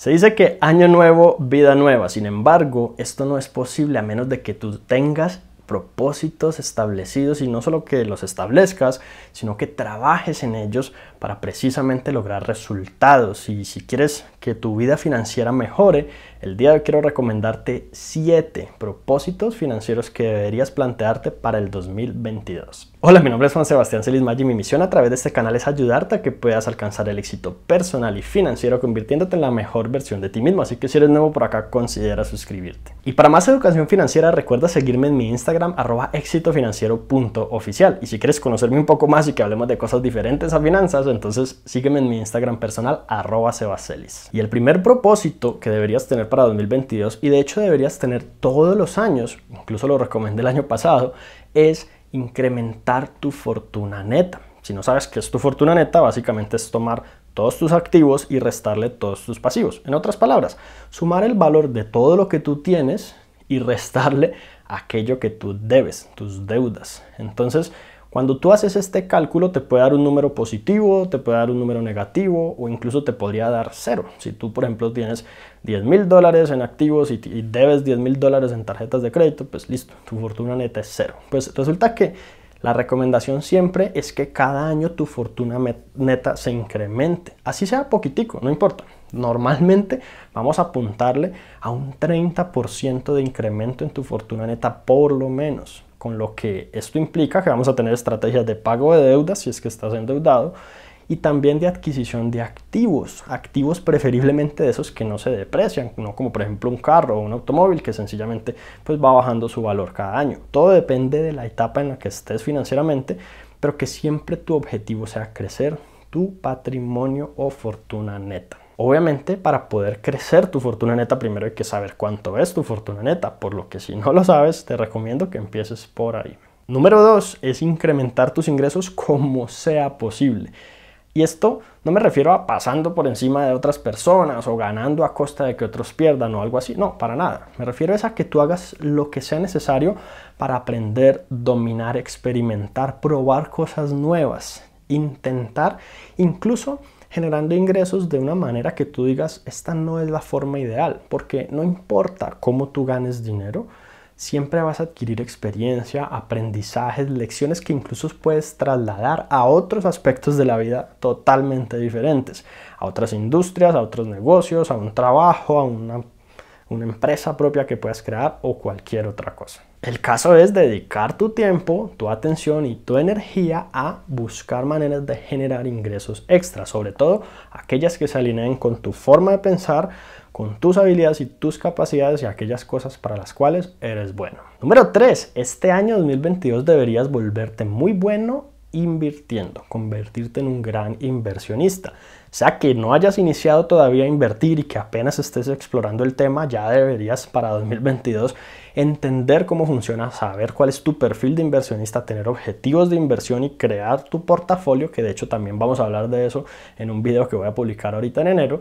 Se dice que año nuevo, vida nueva. Sin embargo, esto no es posible a menos de que tú tengas propósitos establecidos y no solo que los establezcas, sino que trabajes en ellos para precisamente lograr resultados. Y si quieres que tu vida financiera mejore, el día de hoy quiero recomendarte 7 propósitos financieros que deberías plantearte para el 2022. Hola, mi nombre es Juan Sebastián Celismay y mi misión a través de este canal es ayudarte a que puedas alcanzar el éxito personal y financiero convirtiéndote en la mejor versión de ti mismo. Así que si eres nuevo por acá, considera suscribirte. Y para más educación financiera, recuerda seguirme en mi Instagram arroba exitofinanciero.oficial. Y si quieres conocerme un poco más y que hablemos de cosas diferentes a finanzas, entonces sígueme en mi Instagram personal, arroba sebaselis. Y el primer propósito que deberías tener para 2022, y de hecho deberías tener todos los años, incluso lo recomendé el año pasado, es incrementar tu fortuna neta. Si no sabes qué es tu fortuna neta, básicamente es tomar todos tus activos y restarle todos tus pasivos. En otras palabras, sumar el valor de todo lo que tú tienes y restarle aquello que tú debes, tus deudas. Entonces, cuando tú haces este cálculo te puede dar un número positivo, te puede dar un número negativo o incluso te podría dar cero. Si tú, por ejemplo, tienes 10 mil dólares en activos y, debes 10 mil dólares en tarjetas de crédito, pues listo, tu fortuna neta es cero. Pues resulta que la recomendación siempre es que cada año tu fortuna neta se incremente. Así sea poquitico, no importa. Normalmente vamos a apuntarle a un 30% de incremento en tu fortuna neta por lo menos con lo que esto implica que vamos a tener estrategias de pago de deudas si es que estás endeudado y también de adquisición de activos, activos preferiblemente de esos que no se deprecian, no como por ejemplo un carro o un automóvil que sencillamente pues va bajando su valor cada año. Todo depende de la etapa en la que estés financieramente, pero que siempre tu objetivo sea crecer tu patrimonio o fortuna neta. Obviamente para poder crecer tu fortuna neta primero hay que saber cuánto es tu fortuna neta, por lo que si no lo sabes te recomiendo que empieces por ahí. Número dos es incrementar tus ingresos como sea posible. Y esto no me refiero a pasando por encima de otras personas o ganando a costa de que otros pierdan o algo así, no, para nada. Me refiero es a que tú hagas lo que sea necesario para aprender, dominar, experimentar, probar cosas nuevas, intentar incluso generando ingresos de una manera que tú digas, esta no es la forma ideal, porque no importa cómo tú ganes dinero, siempre vas a adquirir experiencia, aprendizajes, lecciones que incluso puedes trasladar a otros aspectos de la vida totalmente diferentes, a otras industrias, a otros negocios, a un trabajo, a una una empresa propia que puedas crear o cualquier otra cosa. El caso es dedicar tu tiempo, tu atención y tu energía a buscar maneras de generar ingresos extra, sobre todo aquellas que se alineen con tu forma de pensar, con tus habilidades y tus capacidades y aquellas cosas para las cuales eres bueno. Número 3. Este año 2022 deberías volverte muy bueno invirtiendo, convertirte en un gran inversionista. O sea que no hayas iniciado todavía a invertir y que apenas estés explorando el tema, ya deberías para 2022 entender cómo funciona, saber cuál es tu perfil de inversionista, tener objetivos de inversión y crear tu portafolio, que de hecho también vamos a hablar de eso en un video que voy a publicar ahorita en enero.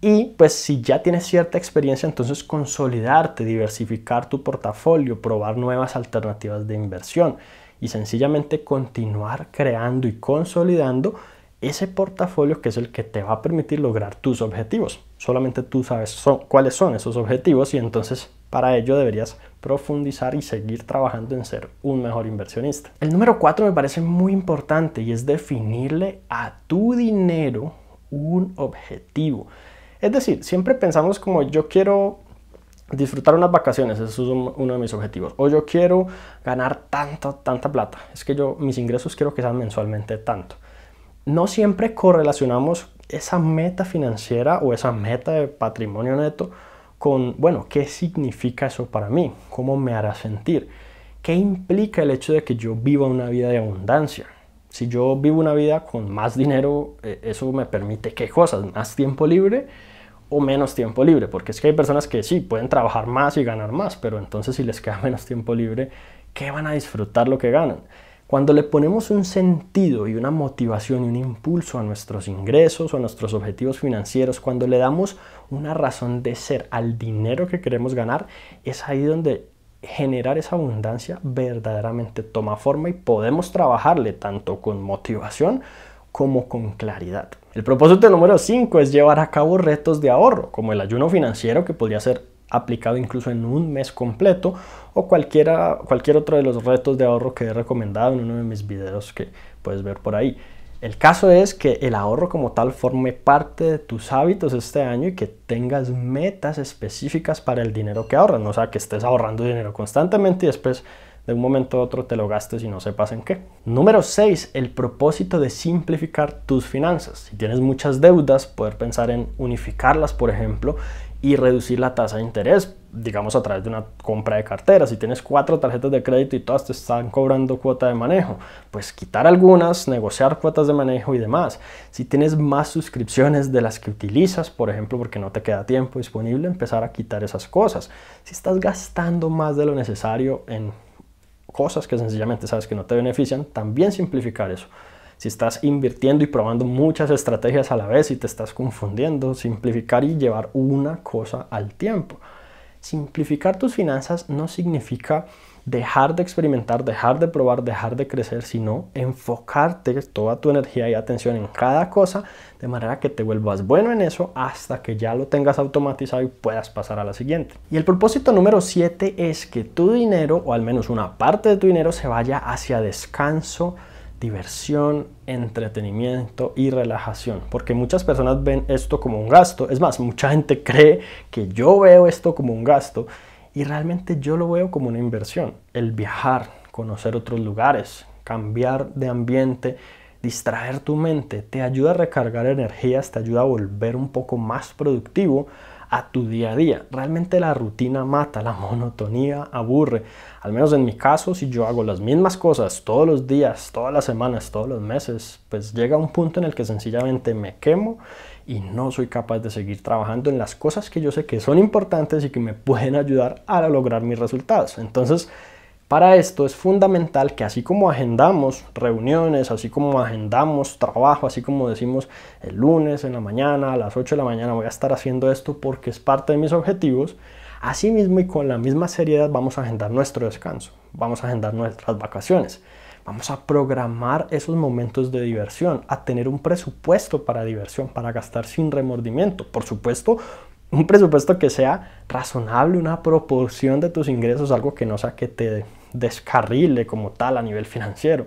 Y pues si ya tienes cierta experiencia, entonces consolidarte, diversificar tu portafolio, probar nuevas alternativas de inversión y sencillamente continuar creando y consolidando ese portafolio que es el que te va a permitir lograr tus objetivos. Solamente tú sabes cuáles son esos objetivos y entonces para ello deberías profundizar y seguir trabajando en ser un mejor inversionista. El número cuatro me parece muy importante y es definirle a tu dinero un objetivo. Es decir, siempre pensamos como yo quiero disfrutar unas vacaciones, eso es uno de mis objetivos. O yo quiero ganar tanta, tanta plata. Es que yo, mis ingresos quiero que sean mensualmente tanto. No siempre correlacionamos esa meta financiera o esa meta de patrimonio neto con, bueno, ¿qué significa eso para mí? ¿Cómo me hará sentir? ¿Qué implica el hecho de que yo viva una vida de abundancia? Si yo vivo una vida con más dinero, eh, eso me permite qué cosas? Más tiempo libre o menos tiempo libre, porque es que hay personas que sí pueden trabajar más y ganar más, pero entonces si les queda menos tiempo libre, ¿qué van a disfrutar lo que ganan? Cuando le ponemos un sentido y una motivación y un impulso a nuestros ingresos o a nuestros objetivos financieros, cuando le damos una razón de ser al dinero que queremos ganar, es ahí donde generar esa abundancia verdaderamente toma forma y podemos trabajarle tanto con motivación como con claridad. El propósito número 5 es llevar a cabo retos de ahorro, como el ayuno financiero que podría ser aplicado incluso en un mes completo o cualquier otro de los retos de ahorro que he recomendado en uno de mis videos que puedes ver por ahí. El caso es que el ahorro como tal forme parte de tus hábitos este año y que tengas metas específicas para el dinero que ahorras, no o sea que estés ahorrando dinero constantemente y después de un momento a otro te lo gastes y no sepas en qué. Número 6. El propósito de simplificar tus finanzas. Si tienes muchas deudas, poder pensar en unificarlas, por ejemplo, y reducir la tasa de interés, digamos a través de una compra de cartera. Si tienes cuatro tarjetas de crédito y todas te están cobrando cuota de manejo, pues quitar algunas, negociar cuotas de manejo y demás. Si tienes más suscripciones de las que utilizas, por ejemplo, porque no te queda tiempo disponible, empezar a quitar esas cosas. Si estás gastando más de lo necesario en cosas que sencillamente sabes que no te benefician, también simplificar eso. Si estás invirtiendo y probando muchas estrategias a la vez y te estás confundiendo, simplificar y llevar una cosa al tiempo. Simplificar tus finanzas no significa dejar de experimentar, dejar de probar, dejar de crecer, sino enfocarte toda tu energía y atención en cada cosa de manera que te vuelvas bueno en eso hasta que ya lo tengas automatizado y puedas pasar a la siguiente. Y el propósito número 7 es que tu dinero, o al menos una parte de tu dinero, se vaya hacia descanso, diversión, entretenimiento y relajación. Porque muchas personas ven esto como un gasto. Es más, mucha gente cree que yo veo esto como un gasto y realmente yo lo veo como una inversión. El viajar, conocer otros lugares, cambiar de ambiente, distraer tu mente, te ayuda a recargar energías, te ayuda a volver un poco más productivo a tu día a día. Realmente la rutina mata, la monotonía aburre. Al menos en mi caso, si yo hago las mismas cosas todos los días, todas las semanas, todos los meses, pues llega un punto en el que sencillamente me quemo y no soy capaz de seguir trabajando en las cosas que yo sé que son importantes y que me pueden ayudar a lograr mis resultados. Entonces, para esto es fundamental que así como agendamos reuniones, así como agendamos trabajo, así como decimos el lunes en la mañana, a las 8 de la mañana voy a estar haciendo esto porque es parte de mis objetivos, así mismo y con la misma seriedad vamos a agendar nuestro descanso, vamos a agendar nuestras vacaciones, vamos a programar esos momentos de diversión, a tener un presupuesto para diversión, para gastar sin remordimiento. Por supuesto, un presupuesto que sea razonable, una proporción de tus ingresos, algo que no sea que te descarrile como tal a nivel financiero,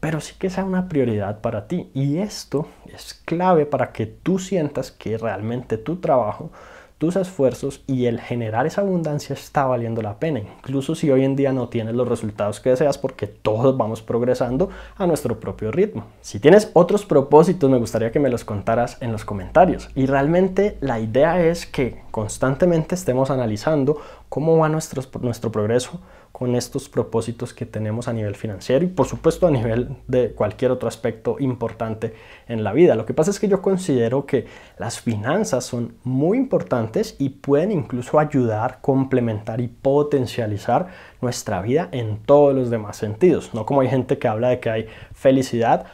pero sí que sea una prioridad para ti. Y esto es clave para que tú sientas que realmente tu trabajo, tus esfuerzos y el generar esa abundancia está valiendo la pena, incluso si hoy en día no tienes los resultados que deseas porque todos vamos progresando a nuestro propio ritmo. Si tienes otros propósitos me gustaría que me los contaras en los comentarios y realmente la idea es que constantemente estemos analizando cómo va nuestro, nuestro progreso con estos propósitos que tenemos a nivel financiero y por supuesto a nivel de cualquier otro aspecto importante en la vida. Lo que pasa es que yo considero que las finanzas son muy importantes y pueden incluso ayudar, complementar y potencializar nuestra vida en todos los demás sentidos. No como hay gente que habla de que hay felicidad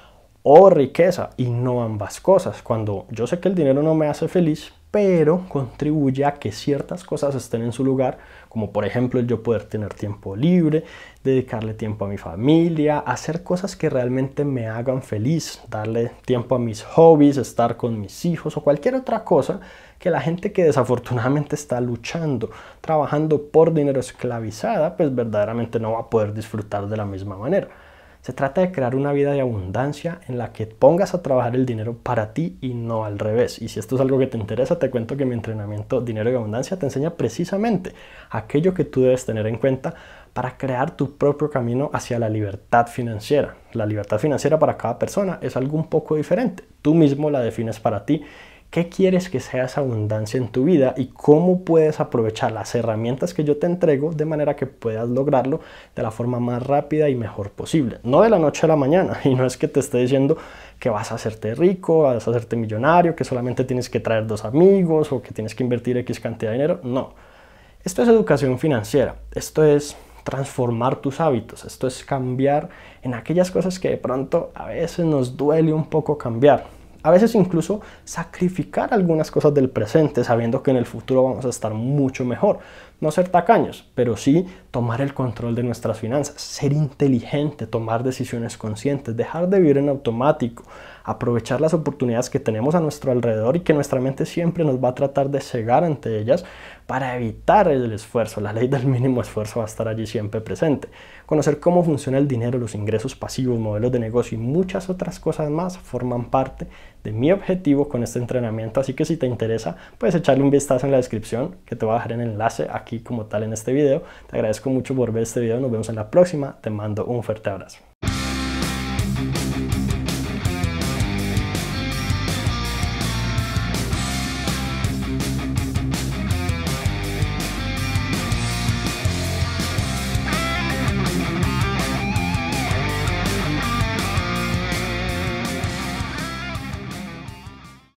o riqueza y no ambas cosas. Cuando yo sé que el dinero no me hace feliz, pero contribuye a que ciertas cosas estén en su lugar, como por ejemplo yo poder tener tiempo libre, dedicarle tiempo a mi familia, hacer cosas que realmente me hagan feliz, darle tiempo a mis hobbies, estar con mis hijos o cualquier otra cosa que la gente que desafortunadamente está luchando, trabajando por dinero esclavizada, pues verdaderamente no va a poder disfrutar de la misma manera. Se trata de crear una vida de abundancia en la que pongas a trabajar el dinero para ti y no al revés. Y si esto es algo que te interesa, te cuento que mi entrenamiento Dinero y Abundancia te enseña precisamente aquello que tú debes tener en cuenta para crear tu propio camino hacia la libertad financiera. La libertad financiera para cada persona es algo un poco diferente. Tú mismo la defines para ti qué quieres que sea esa abundancia en tu vida y cómo puedes aprovechar las herramientas que yo te entrego de manera que puedas lograrlo de la forma más rápida y mejor posible. No de la noche a la mañana y no es que te esté diciendo que vas a hacerte rico, vas a hacerte millonario, que solamente tienes que traer dos amigos o que tienes que invertir X cantidad de dinero. No. Esto es educación financiera. Esto es transformar tus hábitos. Esto es cambiar en aquellas cosas que de pronto a veces nos duele un poco cambiar a veces incluso sacrificar algunas cosas del presente sabiendo que en el futuro vamos a estar mucho mejor. No ser tacaños, pero sí tomar el control de nuestras finanzas, ser inteligente, tomar decisiones conscientes, dejar de vivir en automático, aprovechar las oportunidades que tenemos a nuestro alrededor y que nuestra mente siempre nos va a tratar de cegar ante ellas para evitar el esfuerzo. La ley del mínimo esfuerzo va a estar allí siempre presente. Conocer cómo funciona el dinero, los ingresos pasivos, modelos de negocio y muchas otras cosas más forman parte de mi objetivo con este entrenamiento. Así que si te interesa, puedes echarle un vistazo en la descripción que te voy a dejar el enlace aquí como tal en este video. Te agradezco mucho por ver este video. Nos vemos en la próxima. Te mando un fuerte abrazo.